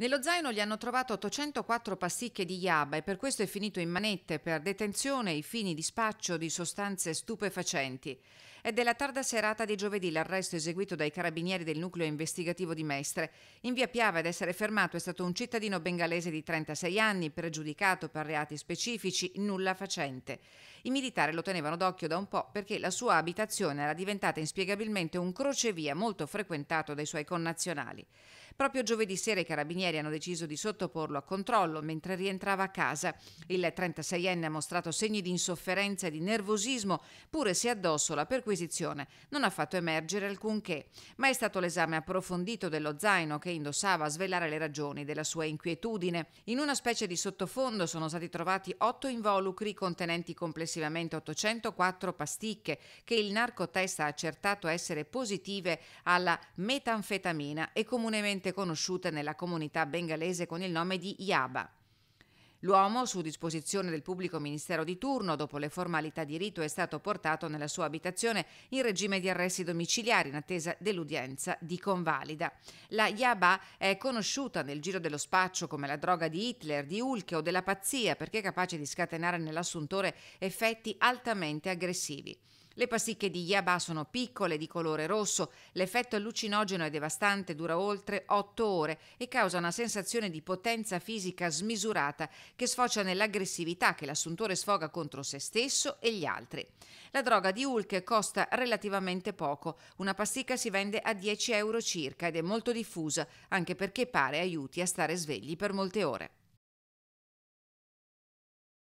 Nello zaino gli hanno trovato 804 pasticche di yaba e per questo è finito in manette per detenzione ai fini di spaccio di sostanze stupefacenti. È della tarda serata di giovedì l'arresto eseguito dai carabinieri del nucleo investigativo di Mestre. In via Piave ad essere fermato è stato un cittadino bengalese di 36 anni, pregiudicato per reati specifici, nulla facente. I militari lo tenevano d'occhio da un po' perché la sua abitazione era diventata inspiegabilmente un crocevia molto frequentato dai suoi connazionali. Proprio giovedì sera i carabinieri hanno deciso di sottoporlo a controllo mentre rientrava a casa. Il 36enne ha mostrato segni di insofferenza e di nervosismo, pure se addosso la perquisizione perquisizione non ha fatto emergere alcunché, ma è stato l'esame approfondito dello zaino che indossava a svelare le ragioni della sua inquietudine. In una specie di sottofondo sono stati trovati otto involucri contenenti complessivamente 804 pasticche che il narcotest ha accertato essere positive alla metanfetamina e comunemente conosciute nella comunità bengalese con il nome di Yaba. L'uomo, su disposizione del pubblico ministero di turno, dopo le formalità di rito, è stato portato nella sua abitazione in regime di arresti domiciliari in attesa dell'udienza di convalida. La Yaba è conosciuta nel giro dello spaccio come la droga di Hitler, di Hulk o della pazzia perché è capace di scatenare nell'assuntore effetti altamente aggressivi. Le pasticche di Yaba sono piccole, di colore rosso, l'effetto allucinogeno è devastante dura oltre 8 ore e causa una sensazione di potenza fisica smisurata che sfocia nell'aggressività che l'assuntore sfoga contro se stesso e gli altri. La droga di Hulk costa relativamente poco, una pasticca si vende a 10 euro circa ed è molto diffusa, anche perché pare aiuti a stare svegli per molte ore.